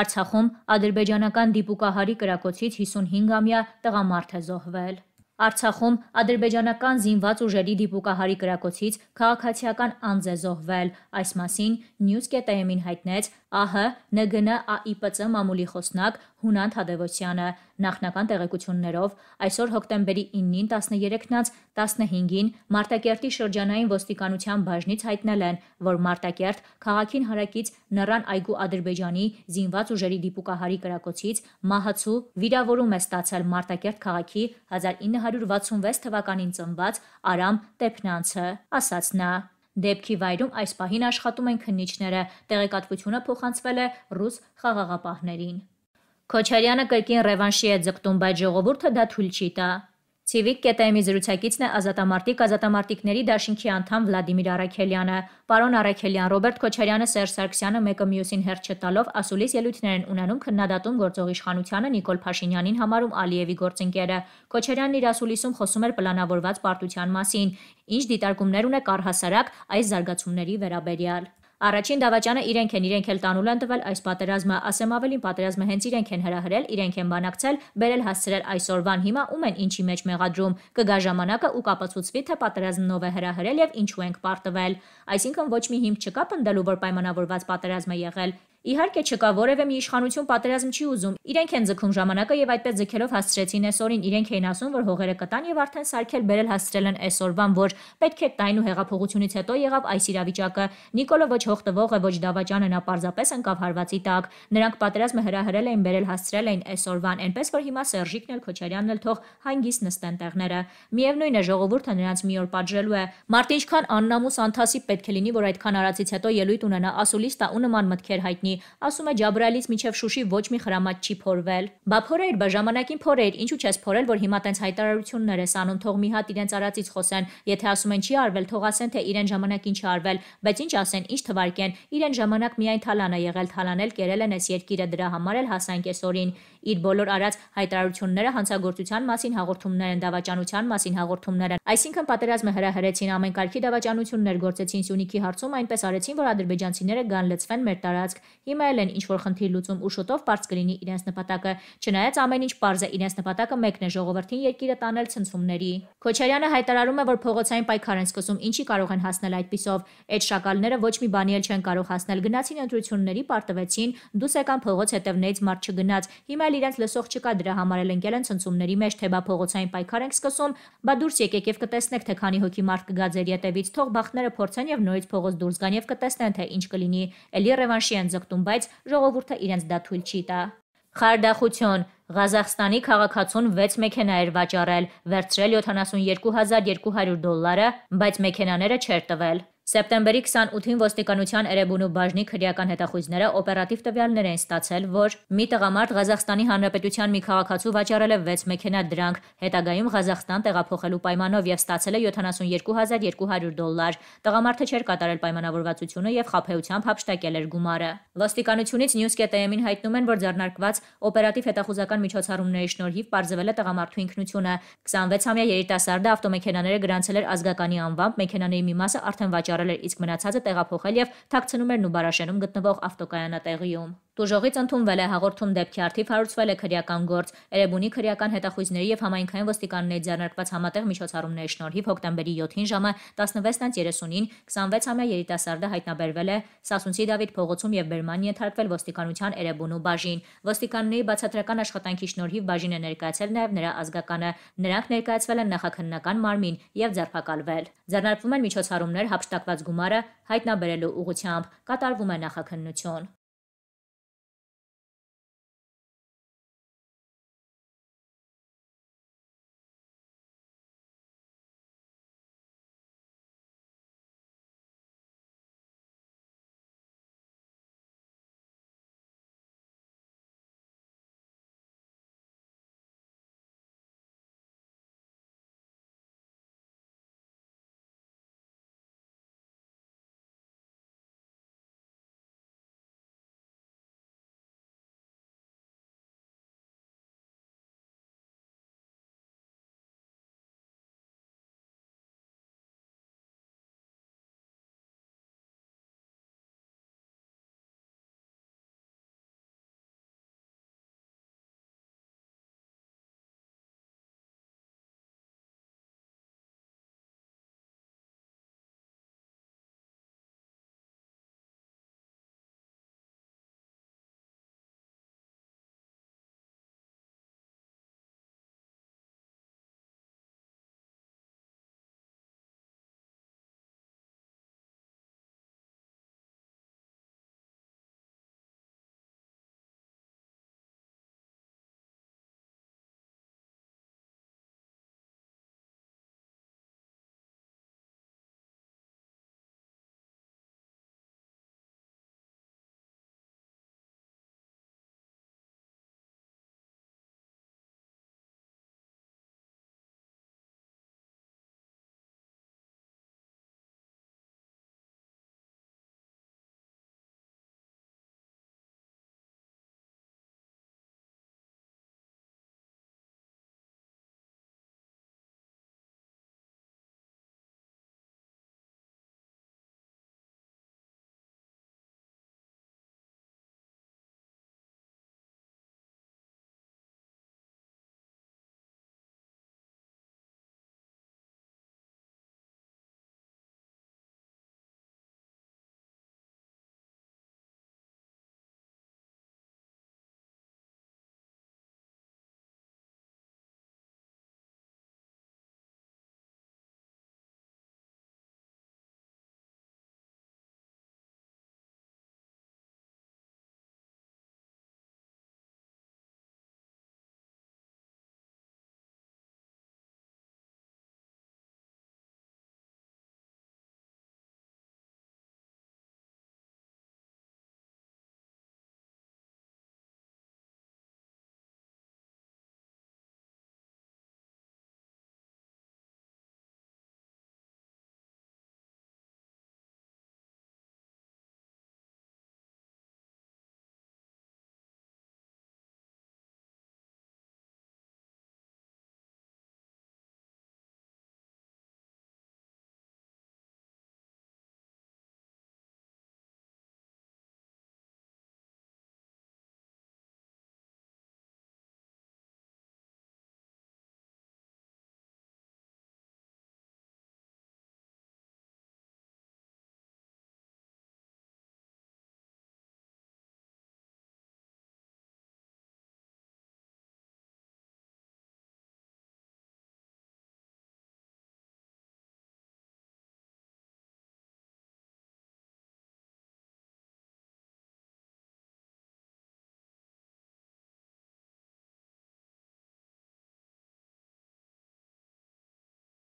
Արցախում ադրբեջանական դիպուկահարի կրակոցից 55-ամյա տղամարդ է զոհվել։ Արցախում ադրբեջանական զինված ուժերի դիպուկահարի կրակոցից քաղաքացիական անձ է զոհվել։ Այս մասին news.am-ին հայտնեց ԱՀ ՆԳՆ ԱԻՊԾ մամուլի խոսնակ Հունան Թադևոսյանը։ Նախնական տեղեկություններով այսօր հոկտեմբերի 9-ին 13-ից 15-ին Մարտակերտի շրջանային ոստիկանության բաժնից հայտնել են, որ Մարտակերտ քաղաքին հարակից Նռան այգու Ադրբեջանի զինված ուժերի դիպուկահարի կրակոցից մահացու վիրավորում է ստացել Մարտակերտ քաղաքի 1900 1966 թվականին ծնված Արամ Տեփնանցը, ասաց նա. Դեպքի վայրում այս պահին աշխատում են քննիչները։ Տեղեկատվությունը փոխանցվել է ռուս խաղաղապահներին։ Քոչարյանը կրկին ռևանշի է ձգտում, բայց ժողովուրդը դա թույլ չի տա։ Civic կետայմի զրուցակիցն է ազատամարտիկ ազատամարտիկների դաշինքի անդամ Վլադիմիր Արաքելյանը։ Պարոն Արաքելյան, Ռոբերտ Քոչարյանը, Սերժ Սարգսյանը մեկը մյուսին հերթ չտալով ասուլիս ելույթներ են ունենում քննադատում գործող իշխանությանը Նիկոլ Փաշինյանին համարում Ալիևի գործընկերը։ Քոչարյանն իր ասուլիսում խոսում էր պլանավորված պարտության մասին, ինչ դիտարկումներ ունե Կարհասարակ այս զարգացումների վերաբերյալ։ Առաջին դավաճանը իրենք են, իրենք էլ տանուլ են տվել այս պատերազմը, ասեմ ավելին պատերազմը հենց իրենք են հրահրել, իրենք են բանակցել, բերել հասցրել այսօրվան հիմա ում են ինչի մեջ մեղադրում։ Կգա ժամանակը ու կապացուցվի, թե պատերազմն ով է հրահրել եւ ինչու ենք պարտվել։ Այսինքն ոչ մի հիմք չկա պնդելու, որ պայմանավորված պատերազմ է եղել։ Իհարկե չկա որևէ մի իշխանություն պատերազմ չի ուզում։ Իրենք են ձգում ժամանակը եւ այդպես ձգելով հասցրեցին այսօրին։ Իրենք էին ասում, որ հողերը կտան եւ արդեն սարքել բերել հասցրել են այսօրվան, որ պետք է տային ու հեղափոխությունից հետո եղավ այս իրավիճակը։ Նիկոլը ոչ հող տվող է, ոչ դավաճանը, նա պարզապես ընկավ հարվածի տակ։ Նրանք պատերազմը հրահրել էին, բերել հասցրել էին այսօրվան, այնպես որ հիմա Սերժիկն էլ Քոչարյանն էլ թող հանգիս նստեն տեղները։ Միևնույն է, ժողովուրդը նրանց մի օր պատժելու է։ Մարտ ինչքան աննամուս անթասի պետք է լինի, որ այդքան արածից հետո ելույթ ունենա ասուլիստա ու նման մտքեր հայտնի Ասում է Ջաբրայելից մինչև Շուշի ոչ մի խրամատ չի փորվել։ Բա փորեր, բա ժամանակին փորեր, ինչու՞ չես փորել, որ հիմա տենց հայտարարություններ ես անում, թող մի հատ իրենց արածից խոսեն, եթե ասում են չի արվել, թող ասեն թե իրեն ժամանակին չի արվել, բայց ինչ ասեն, ինչ թվարկեն, իրեն ժամանակ միայն թալան է եղել, թալանել կերել են այս երկիրը դրա համար էլ հասանք այսօրին։ Իր բոլոր արած հայտարարությունները հանցագործության մասին հաղորդումներ են, դավաճանության մասին հաղորդումներ են։ Այսինքն պատերազմը հրահրեցին ամեն կարգի դավաճանություններ գործեցին Սյունիքի հարցում, այնպես արեցին, որ ադրբեջանցիները գան լծվեն մեր տարածք։ Հիմա էլ են ինչ որ խնդիր լուծում ու շուտով բարձ կլինի իրենց նպատակը։ Չնայած ամեն ինչ པարզ է, իրենց նպատակը մեկն է՝ ժողովրդին երկիրը տանել ցնցումների։ Քոչարյանը հայտարարում է, որ փողոցային պայքար են սկսում, ինչի կարող են հասնել այդպիսով։ Այդ շակալները ոչ մի բանի էլ չեն կարող հասնել։ Գնացին ընտրությունների, պարտվեցին, դուս եկան փողոց հետևներից մարդ չգնաց։ Հիմա էլ իրենց լսող չկա դրա համար էլ ընկել են ցնցումների մեջ, թե բա փողոցային պայքար ենք սկսում, բա դուրս եկեք եւ կտեսնեք, թե քանի հոգի մարդ կգա ձեր ետևից, թող բախտները փորձեն եւ նորից փողոց դուրս գան եւ կտեսնեն, թե ինչ կլինի։ Էլի ռևանշի են ձգտում մտնում, բայց ժողովուրդը իրենց դա թույլ չի տա։ Խարդախություն Ղազախստանի քաղաքացուն 6 մեքենա էր վաճառել, վերցրել 72200 դոլարը, բայց մեքենաները չեր տվել։ Սեպտեմբերի 28-ին ոստիկանության Էրեբունու բաժնի քրեական հետախույզները օպերատիվ տվյալներ են ստացել, որ մի տղամարդ Ղազախստանի Հանրապետության մի քաղաքացու վաճառել է 6 մեքենա դրանք, հետագայում Ղազախստան տեղափոխելու պայմանով եւ ստացել է 72200 դոլար։ Տղամարդը չէր կատարել պայմանավորվածությունը եւ խափեությամբ հափշտակել էր գումարը։ Ոստիկանությունից News.am-ին հայտնում են, որ ձեռնարկված օպերատիվ հետախուզական միջոցառումների շնորհիվ բարձվել է տղամարդու ինքնությունը։ 26-ամյա երիտասարդը ավտոմեքենաները գրանցել էր ազգականի անվամբ, մեքենաների մի մասը արդեն վաճառ վաճառել էր, իսկ մնացածը տեղափոխել եւ թաքցնում էր Նուբարաշենում գտնվող ավտոկայանատեղիում։ Դուժողից ընդունվել է հաղորդում դեպքի արդիվ հարուցվել է քրեական գործ։ Էրեբունի քրեական հետախույզների եւ համայնքային ոստիկանների ձեռնարկված համատեղ միջոցառումների շնորհիվ հոկտեմբերի 7-ին ժամը 16:30-ին 26-ամյա երիտասարդը հայտնաբերվել է Սասունցի Դավիթ փողոցում եւ Բերմանի ենթարկվել ոստիկանության Էրեբունու բաժին։ Ոստիկանների բացատրական աշխատանքի շնորհիվ բաժինը ներկայացել նաեւ նրա ազգականը։ Նրանք ներկայացվել են նախաքննական մարմին եւ ձերբակալվել։ Ձեռնարկվում են միջոցառումներ հապշտակված գումարը հայտնաբերելու ուղղությամբ։ Կատարվում է նախաքննություն։